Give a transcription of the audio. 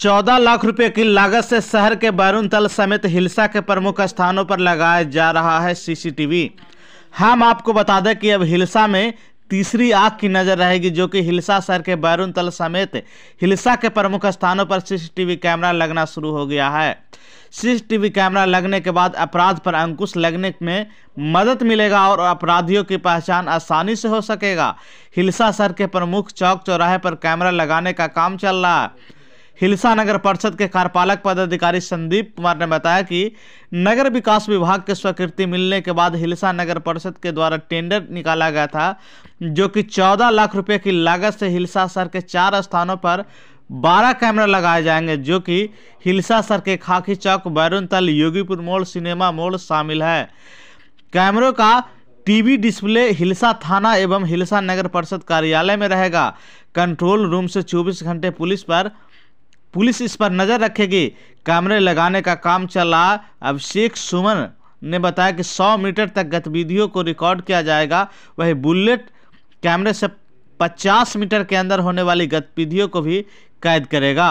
चौदह लाख रुपए की लागत से शहर के बैरून तल समेत हिलसा के प्रमुख स्थानों पर लगाया जा रहा है सीसीटीवी हम आपको बता दें कि अब हिलसा में तीसरी आग की नज़र रहेगी जो कि हिलसा शहर के बैरून तल समेत हिलसा के प्रमुख स्थानों पर सीसीटीवी कैमरा लगना शुरू हो गया है सीसीटीवी कैमरा लगने के बाद अपराध पर अंकुश लगने में मदद मिलेगा और अपराधियों की पहचान आसानी से हो सकेगा हिलसा शहर के प्रमुख चौक चौराहे पर कैमरा लगाने का काम चल रहा है हिलसा नगर परिषद के कार्यपालक पदाधिकारी संदीप कुमार ने बताया कि नगर विकास विभाग के स्वीकृति मिलने के बाद हिलसा नगर परिषद के द्वारा टेंडर निकाला गया था जो कि 14 लाख रुपए की लागत से हिलसा सर के चार स्थानों पर 12 कैमरा लगाए जाएंगे जो कि हिलसा सर के खाकी चौक बैरून तल योगीपुर मोड़ सिनेमा मोड़ शामिल है कैमरों का टीवी डिस्प्ले हिलसा थाना एवं हिलसा नगर परिषद कार्यालय में रहेगा कंट्रोल रूम से 24 घंटे पुलिस पर पुलिस इस पर नज़र रखेगी कैमरे लगाने का काम चल रहा अभिषेक सुमन ने बताया कि 100 मीटर तक गतिविधियों को रिकॉर्ड किया जाएगा वही बुलेट कैमरे से 50 मीटर के अंदर होने वाली गतिविधियों को भी कैद करेगा